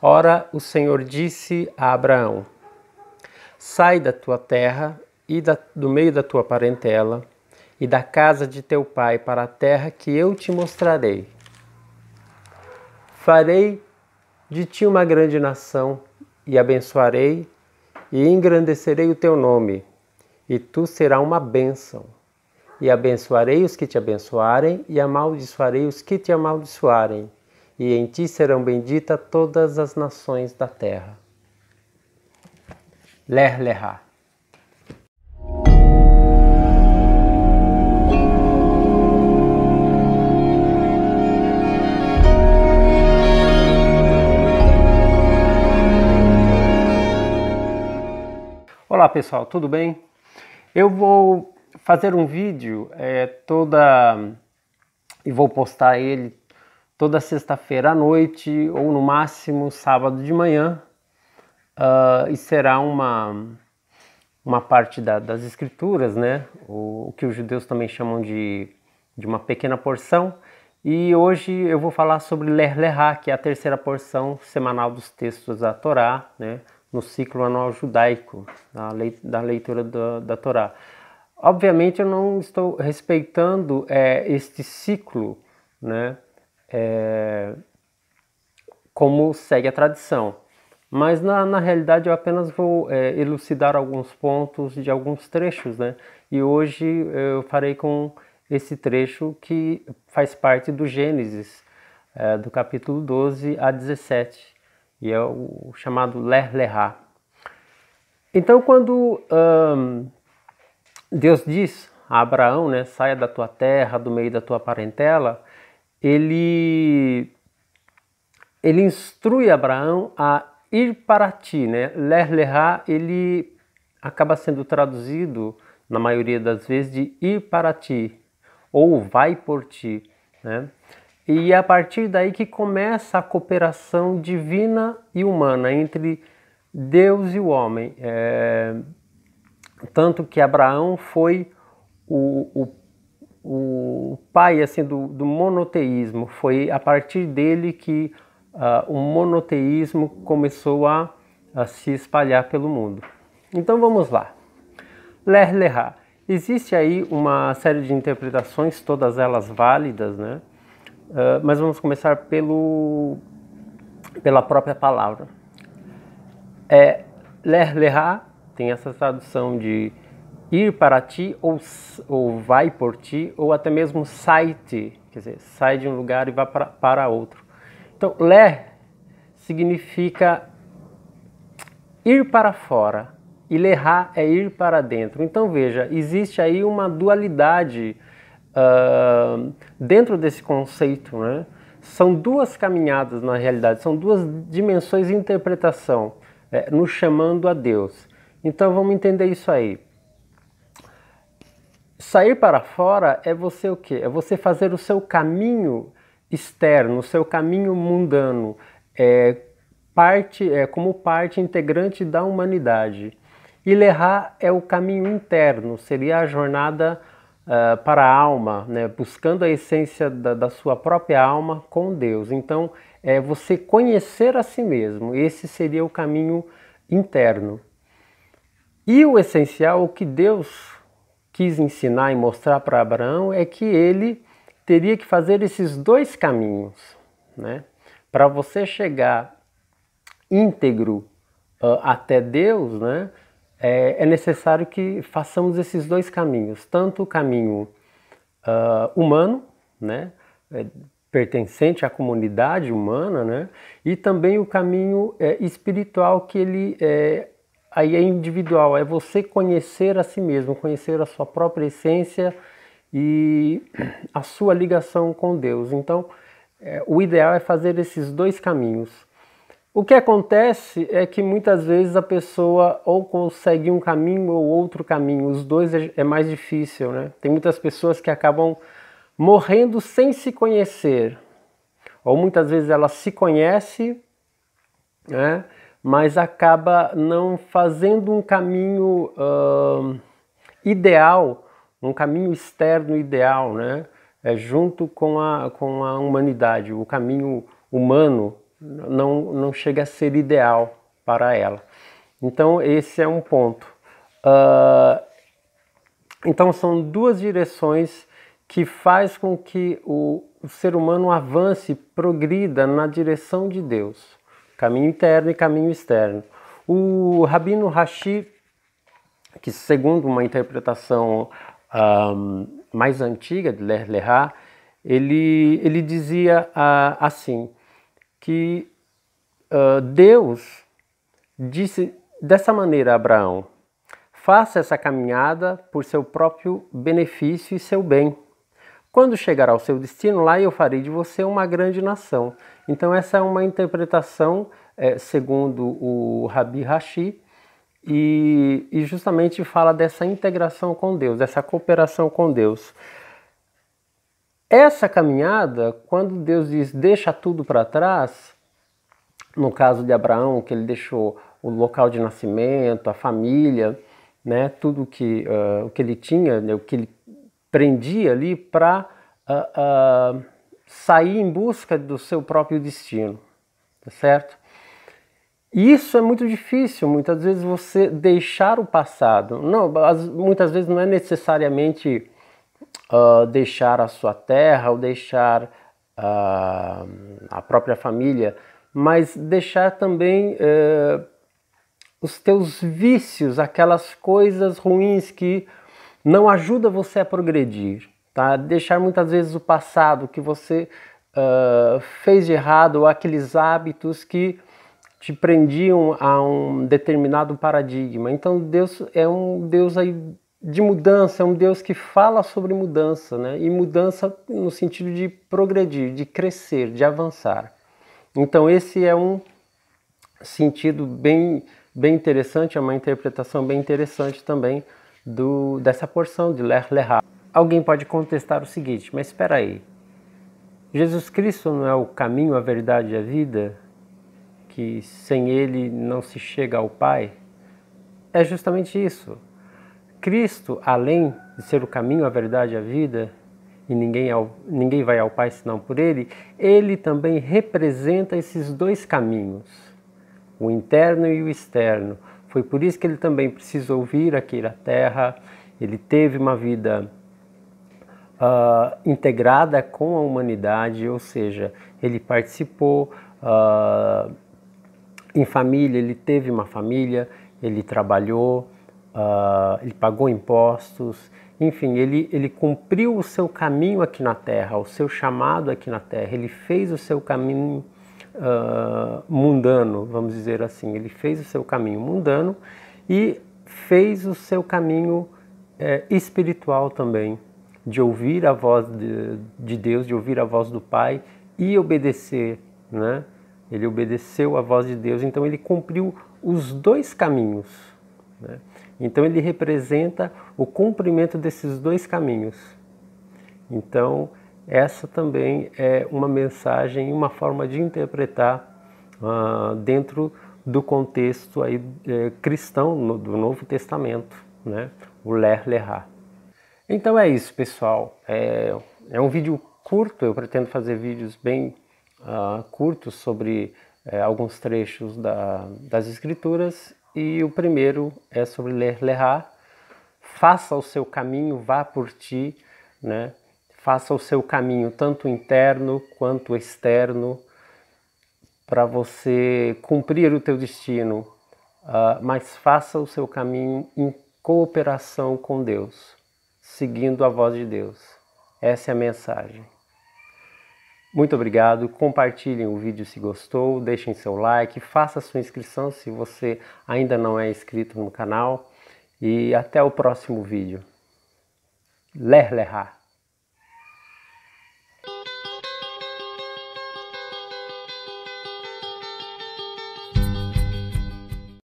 Ora, o Senhor disse a Abraão: Sai da tua terra e da, do meio da tua parentela e da casa de teu pai para a terra que eu te mostrarei. Farei de ti uma grande nação e abençoarei e engrandecerei o teu nome, e tu serás uma bênção. E abençoarei os que te abençoarem e amaldiçoarei os que te amaldiçoarem e em ti serão benditas todas as nações da terra. Ler Lerá. Olá pessoal, tudo bem? Eu vou fazer um vídeo é, toda e vou postar ele toda sexta-feira à noite ou no máximo sábado de manhã. Uh, e será uma, uma parte da, das escrituras, né? O, o, que os judeus também chamam de, de uma pequena porção. E hoje eu vou falar sobre Ler Lerá, que é a terceira porção semanal dos textos da Torá, né? no ciclo anual judaico, da, da leitura da, da, Torá. Obviamente eu não estou respeitando é, este ciclo, né? é, como segue a tradição. Mas na, na realidade eu apenas vou é, elucidar alguns pontos de alguns trechos, né? E hoje é, eu farei com esse trecho que faz parte do Gênesis, é, do capítulo 12 a 17, e é o chamado Ler Lerá. Então, quando hum, Deus diz a Abraão, né, saia da tua terra, do meio da tua parentela, ele, ele instrui Abraão a ir para ti. Né? Ler lerá, ele acaba sendo traduzido, na maioria das vezes, de ir para ti ou vai por ti. Né? E é a partir daí que começa a cooperação divina e humana entre Deus e o homem. É... Tanto que Abraão foi o, o o pai assim do, do, monoteísmo. Foi a partir dele que uh, o monoteísmo começou a, a, se espalhar pelo mundo. Então vamos lá. Ler Lerá. Existe aí uma série de interpretações, todas elas válidas, né? Uh, mas vamos começar pelo, pela própria palavra. É, Ler Lerá tem essa tradução de ir para ti ou, ou vai por ti, ou até mesmo sai-te, quer dizer, sai de um lugar e vai para, para outro. Então, lé significa ir para fora e lerá é ir para dentro. Então, veja, existe aí uma dualidade uh, dentro desse conceito, né? São duas caminhadas na realidade, são duas dimensões de interpretação, é, nos chamando a Deus. Então vamos entender isso aí. Sair para fora é você o quê? É você fazer o seu caminho externo, o seu caminho mundano, é, parte, é, como parte integrante da humanidade. E Lerá é o caminho interno, seria a jornada uh, para a alma, né? buscando a essência da, da, sua própria alma com Deus. Então, é você conhecer a si mesmo, esse seria o caminho interno. E o essencial, o que Deus quis ensinar e mostrar para Abraão é que ele teria que fazer esses dois caminhos, né? Para você chegar íntegro uh, até Deus, né? É, é, necessário que façamos esses dois caminhos, tanto o caminho uh, humano, né? É, pertencente à comunidade humana, né? E também o caminho é, espiritual que ele é, aí é individual, é você conhecer a si mesmo, conhecer a sua própria essência e a sua ligação com Deus. Então, é, o ideal é fazer esses dois caminhos. O que acontece é que muitas vezes a pessoa ou consegue um caminho ou outro caminho, os dois é, é mais difícil, né? Tem muitas pessoas que acabam morrendo sem se conhecer, ou muitas vezes ela se conhece, né? mas acaba não fazendo um caminho uh, ideal, um caminho externo ideal, né? É junto com a, com a humanidade. O caminho humano não, não chega a ser ideal para ela. Então, esse é um ponto. Uh, então, são duas direções que faz com que o, o ser humano avance, progrida na direção de Deus caminho interno e caminho externo. O Rabino Rashi, que segundo uma interpretação um, mais antiga de Ler Lehá, ele, ele dizia uh, assim, que uh, Deus disse dessa maneira a Abraão, faça essa caminhada por seu próprio benefício e seu bem quando chegar ao seu destino, lá eu farei de você uma grande nação. Então, essa é uma interpretação, é, segundo o Rabi Rashi, e, e justamente fala dessa integração com Deus, dessa cooperação com Deus. Essa caminhada, quando Deus diz deixa tudo para trás, no caso de Abraão, que ele deixou o local de nascimento, a família, né, tudo que, uh, o que ele tinha, né, o que ele prendi ali para uh, ah, uh, ah, sair em busca do seu próprio destino, tá certo? E isso é muito difícil, muitas vezes você deixar o passado. Não, muitas vezes não é necessariamente uh, deixar a sua terra ou deixar a própria família, mas deixar também eh, os teus vícios, aquelas coisas ruins que não ajuda você a progredir, tá? Deixar muitas vezes o passado que você uh, fez de errado ou aqueles hábitos que te prendiam a um determinado paradigma. Então Deus é um Deus aí de mudança, é um Deus que fala sobre mudança, né? E mudança no sentido de progredir, de crescer, de avançar. Então esse é um sentido bem bem interessante, é uma interpretação bem interessante também do, dessa porção de ler Lehá. Alguém pode contestar o seguinte, mas espera aí, Jesus Cristo não é o caminho, a verdade e a vida? Que sem ele não se chega ao Pai? É justamente isso. Cristo, além de ser o caminho, a verdade e a vida, e ninguém, ninguém vai ao Pai senão por ele, ele também representa esses dois caminhos, o interno e o externo, foi por isso que ele também precisou vir aqui à Terra. Ele teve uma vida uh, integrada com a humanidade, ou seja, ele participou uh, em família, ele teve uma família, ele trabalhou, uh, ele pagou impostos, enfim, ele, ele cumpriu o seu caminho aqui na Terra, o seu chamado aqui na Terra, ele fez o seu caminho uh, mundano, vamos dizer assim. Ele fez o seu caminho mundano e fez o seu caminho eh, espiritual também, de ouvir a voz de, de, Deus, de ouvir a voz do Pai e obedecer, né? Ele obedeceu a voz de Deus, então ele cumpriu os dois caminhos. Né? Então ele representa o cumprimento desses dois caminhos. Então essa também é uma mensagem e uma forma de interpretar ah, dentro do contexto aí, é, cristão no, do Novo Testamento, né? o Ler Lerá. Então é isso, pessoal. É, é, um vídeo curto, eu pretendo fazer vídeos bem ah, curtos sobre é, alguns trechos da, das Escrituras e o primeiro é sobre Ler Lerá. Faça o seu caminho, vá por ti, né? faça o seu caminho, tanto interno quanto externo, para você cumprir o teu destino, uh, mas faça o seu caminho em cooperação com Deus, seguindo a voz de Deus. Essa é a mensagem. Muito obrigado. Compartilhem o vídeo se gostou, deixem seu like, faça sua inscrição se você ainda não é inscrito no canal. E até o próximo vídeo. Ler, lerrar.